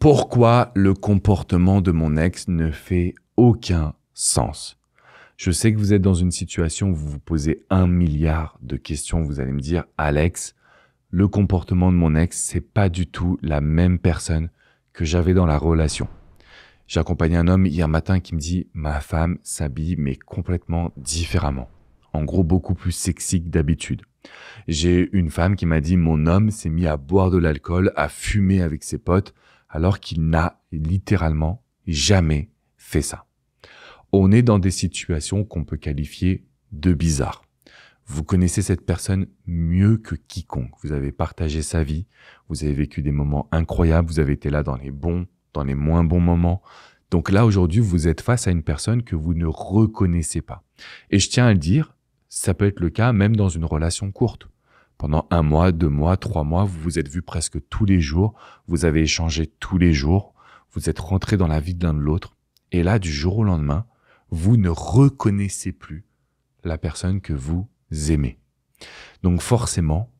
pourquoi le comportement de mon ex ne fait aucun sens. Je sais que vous êtes dans une situation où vous vous posez un milliard de questions. Vous allez me dire, Alex, le comportement de mon ex, c'est pas du tout la même personne que j'avais dans la relation. J'ai accompagné un homme hier matin qui me dit, ma femme s'habille mais complètement différemment. En gros, beaucoup plus sexy que d'habitude. J'ai une femme qui m'a dit, mon homme s'est mis à boire de l'alcool, à fumer avec ses potes, alors qu'il n'a littéralement jamais fait ça. On est dans des situations qu'on peut qualifier de bizarres. Vous connaissez cette personne mieux que quiconque. Vous avez partagé sa vie, vous avez vécu des moments incroyables, vous avez été là dans les bons, dans les moins bons moments. Donc là, aujourd'hui, vous êtes face à une personne que vous ne reconnaissez pas. Et je tiens à le dire, ça peut être le cas même dans une relation courte. Pendant un mois, deux mois, trois mois, vous vous êtes vus presque tous les jours, vous avez échangé tous les jours, vous êtes rentrés dans la vie de l'un de l'autre. Et là, du jour au lendemain, vous ne reconnaissez plus la personne que vous aimez. Donc forcément,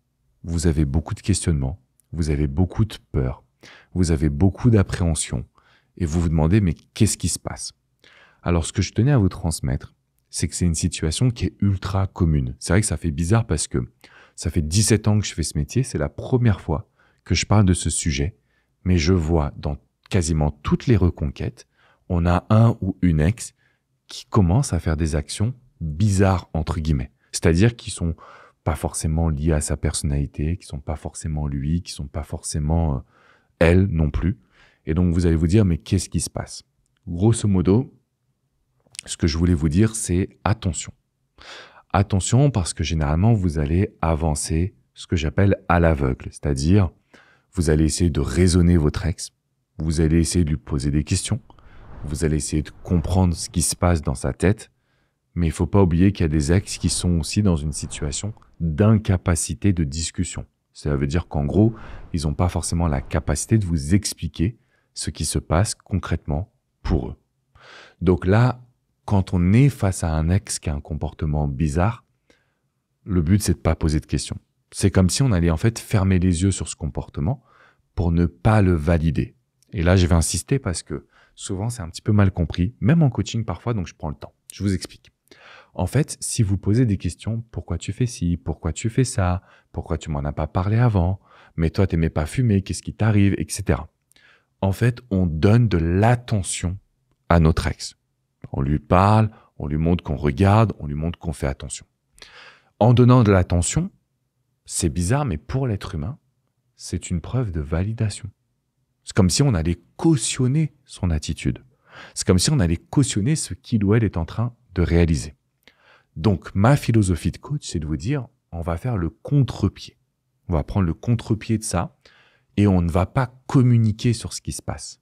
vous avez beaucoup de questionnements, vous avez beaucoup de peur, vous avez beaucoup d'appréhension, et vous vous demandez, mais qu'est-ce qui se passe Alors ce que je tenais à vous transmettre, c'est que c'est une situation qui est ultra commune. C'est vrai que ça fait bizarre parce que ça fait 17 ans que je fais ce métier, c'est la première fois que je parle de ce sujet, mais je vois dans quasiment toutes les reconquêtes, on a un ou une ex qui commence à faire des actions bizarres, entre guillemets. C'est-à-dire qui sont pas forcément liées à sa personnalité, qui sont pas forcément lui, qui sont pas forcément euh, elle non plus. Et donc vous allez vous dire, mais qu'est-ce qui se passe Grosso modo, ce que je voulais vous dire, c'est attention. Attention parce que généralement, vous allez avancer ce que j'appelle à l'aveugle, c'est-à-dire vous allez essayer de raisonner votre ex, vous allez essayer de lui poser des questions, vous allez essayer de comprendre ce qui se passe dans sa tête, mais il faut pas oublier qu'il y a des ex qui sont aussi dans une situation d'incapacité de discussion. Ça veut dire qu'en gros, ils n'ont pas forcément la capacité de vous expliquer ce qui se passe concrètement pour eux. Donc là, quand on est face à un ex qui a un comportement bizarre, le but, c'est de pas poser de questions. C'est comme si on allait en fait fermer les yeux sur ce comportement pour ne pas le valider. Et là, je vais insister parce que souvent, c'est un petit peu mal compris, même en coaching parfois, donc je prends le temps. Je vous explique. En fait, si vous posez des questions, pourquoi tu fais ci, pourquoi tu fais ça, pourquoi tu m'en as pas parlé avant, mais toi, t'aimais pas fumer, qu'est-ce qui t'arrive, etc. En fait, on donne de l'attention à notre ex. On lui parle, on lui montre qu'on regarde, on lui montre qu'on fait attention. En donnant de l'attention, c'est bizarre, mais pour l'être humain, c'est une preuve de validation. C'est comme si on allait cautionner son attitude. C'est comme si on allait cautionner ce qu'il ou elle est en train de réaliser. Donc, ma philosophie de coach, c'est de vous dire, on va faire le contre-pied. On va prendre le contre-pied de ça et on ne va pas communiquer sur ce qui se passe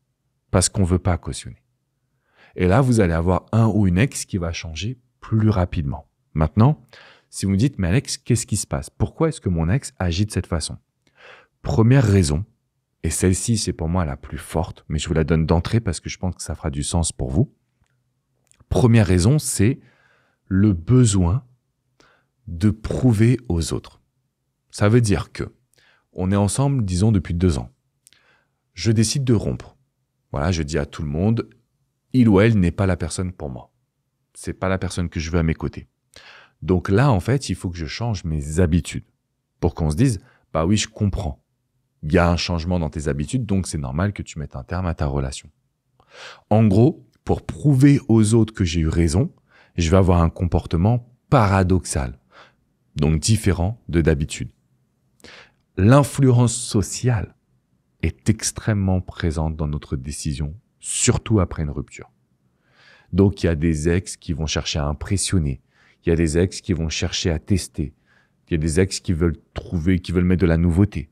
parce qu'on ne veut pas cautionner. Et là, vous allez avoir un ou une ex qui va changer plus rapidement. Maintenant, si vous me dites, mais Alex, qu'est-ce qui se passe Pourquoi est-ce que mon ex agit de cette façon Première raison, et celle-ci c'est pour moi la plus forte, mais je vous la donne d'entrée parce que je pense que ça fera du sens pour vous. Première raison, c'est le besoin de prouver aux autres. Ça veut dire que on est ensemble, disons, depuis deux ans. Je décide de rompre. Voilà, je dis à tout le monde, il ou elle n'est pas la personne pour moi. C'est pas la personne que je veux à mes côtés. Donc là, en fait, il faut que je change mes habitudes pour qu'on se dise, bah oui, je comprends. Il y a un changement dans tes habitudes, donc c'est normal que tu mettes un terme à ta relation. En gros, pour prouver aux autres que j'ai eu raison, je vais avoir un comportement paradoxal, donc différent de d'habitude. L'influence sociale est extrêmement présente dans notre décision surtout après une rupture. Donc il y a des ex qui vont chercher à impressionner, il y a des ex qui vont chercher à tester, il y a des ex qui veulent trouver, qui veulent mettre de la nouveauté.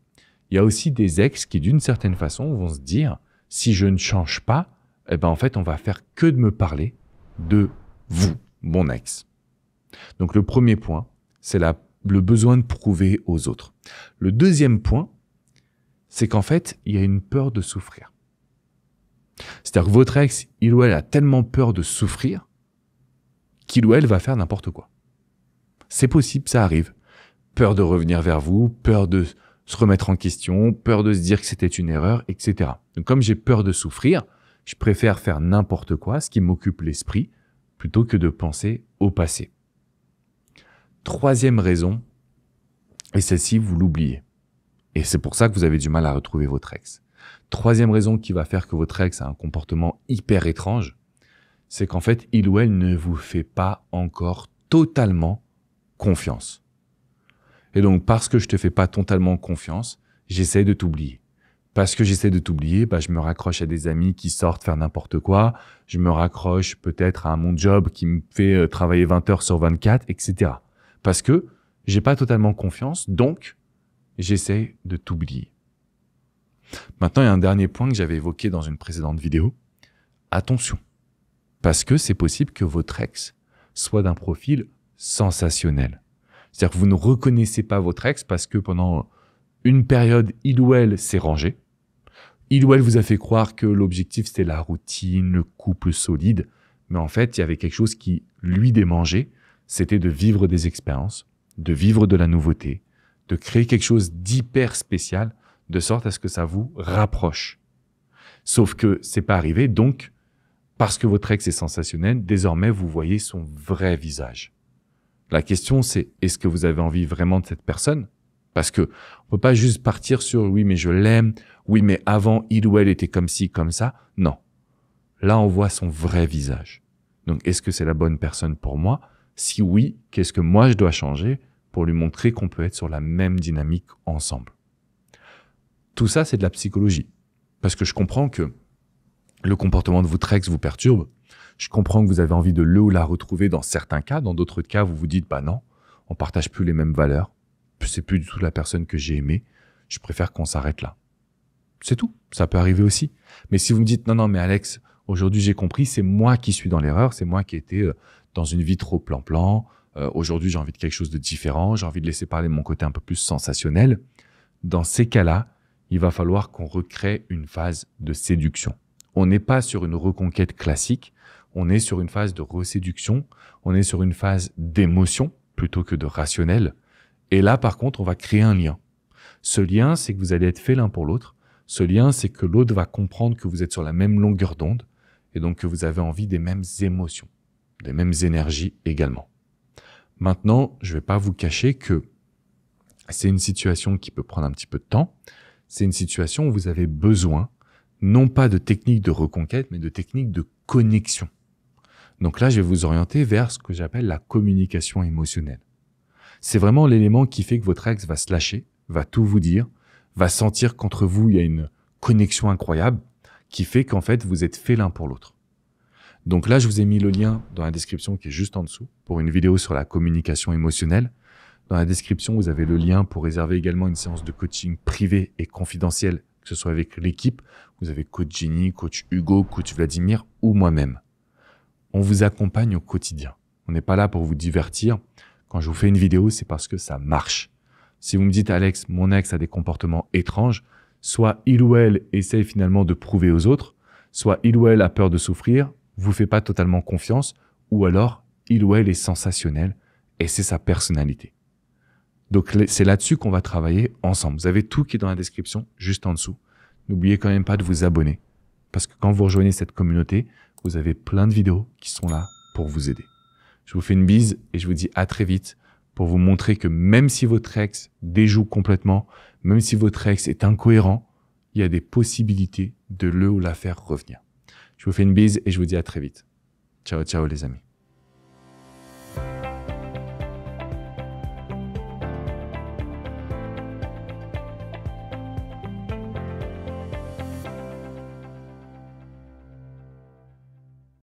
Il y a aussi des ex qui d'une certaine façon vont se dire si je ne change pas, eh ben en fait on va faire que de me parler de vous, mon ex. Donc le premier point, c'est le besoin de prouver aux autres. Le deuxième point, c'est qu'en fait, il y a une peur de souffrir. C'est-à-dire que votre ex, il ou elle a tellement peur de souffrir qu'il ou elle va faire n'importe quoi. C'est possible, ça arrive. Peur de revenir vers vous, peur de se remettre en question, peur de se dire que c'était une erreur, etc. Donc comme j'ai peur de souffrir, je préfère faire n'importe quoi, ce qui m'occupe l'esprit, plutôt que de penser au passé. Troisième raison, et celle-ci, vous l'oubliez. Et c'est pour ça que vous avez du mal à retrouver votre ex. Troisième raison qui va faire que votre ex a un comportement hyper étrange, c'est qu'en fait, il ou elle ne vous fait pas encore totalement confiance. Et donc, parce que je te fais pas totalement confiance, j'essaie de t'oublier. Parce que j'essaie de t'oublier, bah, je me raccroche à des amis qui sortent faire n'importe quoi, je me raccroche peut-être à mon job qui me fait euh, travailler 20 heures sur 24, etc. Parce que j'ai pas totalement confiance, donc j'essaie de t'oublier. Maintenant, il y a un dernier point que j'avais évoqué dans une précédente vidéo. Attention, parce que c'est possible que votre ex soit d'un profil sensationnel. C'est-à-dire que vous ne reconnaissez pas votre ex parce que pendant une période, il ou elle s'est rangé. Il ou elle vous a fait croire que l'objectif c'était la routine, le couple solide, mais en fait, il y avait quelque chose qui lui démangeait, c'était de vivre des expériences, de vivre de la nouveauté, de créer quelque chose d'hyper spécial de sorte à ce que ça vous rapproche. Sauf que c'est pas arrivé, donc parce que votre ex est sensationnel, désormais vous voyez son vrai visage. La question c'est est-ce que vous avez envie vraiment de cette personne Parce que on peut pas juste partir sur oui mais je l'aime, oui mais avant il ou elle était comme ci comme ça. Non. Là on voit son vrai visage. Donc est-ce que c'est la bonne personne pour moi Si oui, qu'est-ce que moi je dois changer pour lui montrer qu'on peut être sur la même dynamique ensemble tout ça, c'est de la psychologie. Parce que je comprends que le comportement de votre ex vous perturbe. Je comprends que vous avez envie de le ou la retrouver dans certains cas. Dans d'autres cas, vous vous dites, bah non, on partage plus les mêmes valeurs. C'est plus du tout la personne que j'ai aimée. Je préfère qu'on s'arrête là. C'est tout. Ça peut arriver aussi. Mais si vous me dites, non, non, mais Alex, aujourd'hui j'ai compris, c'est moi qui suis dans l'erreur, c'est moi qui ai été euh, dans une vie trop plan-plan. Euh, aujourd'hui, j'ai envie de quelque chose de différent, j'ai envie de laisser parler mon côté un peu plus sensationnel. Dans ces cas-là, il va falloir qu'on recrée une phase de séduction. On n'est pas sur une reconquête classique, on est sur une phase de reséduction, on est sur une phase d'émotion plutôt que de rationnel. Et là, par contre, on va créer un lien. Ce lien, c'est que vous allez être fait l'un pour l'autre. Ce lien, c'est que l'autre va comprendre que vous êtes sur la même longueur d'onde et donc que vous avez envie des mêmes émotions, des mêmes énergies également. Maintenant, je ne vais pas vous cacher que c'est une situation qui peut prendre un petit peu de temps c'est une situation où vous avez besoin non pas de techniques de reconquête, mais de techniques de connexion. Donc là, je vais vous orienter vers ce que j'appelle la communication émotionnelle. C'est vraiment l'élément qui fait que votre ex va se lâcher, va tout vous dire, va sentir qu'entre vous, il y a une connexion incroyable qui fait qu'en fait, vous êtes fait l'un pour l'autre. Donc là, je vous ai mis le lien dans la description qui est juste en dessous pour une vidéo sur la communication émotionnelle. Dans la description, vous avez le lien pour réserver également une séance de coaching privée et confidentielle, que ce soit avec l'équipe. Vous avez coach Jenny, coach Hugo, coach Vladimir ou moi-même. On vous accompagne au quotidien. On n'est pas là pour vous divertir. Quand je vous fais une vidéo, c'est parce que ça marche. Si vous me dites, Alex, mon ex a des comportements étranges, soit il ou elle essaye finalement de prouver aux autres, soit il ou elle a peur de souffrir, vous fait pas totalement confiance, ou alors il ou elle est sensationnel et c'est sa personnalité. Donc c'est là-dessus qu'on va travailler ensemble. Vous avez tout qui est dans la description, juste en dessous. N'oubliez quand même pas de vous abonner. Parce que quand vous rejoignez cette communauté, vous avez plein de vidéos qui sont là pour vous aider. Je vous fais une bise et je vous dis à très vite pour vous montrer que même si votre ex déjoue complètement, même si votre ex est incohérent, il y a des possibilités de le ou la faire revenir. Je vous fais une bise et je vous dis à très vite. Ciao, ciao les amis.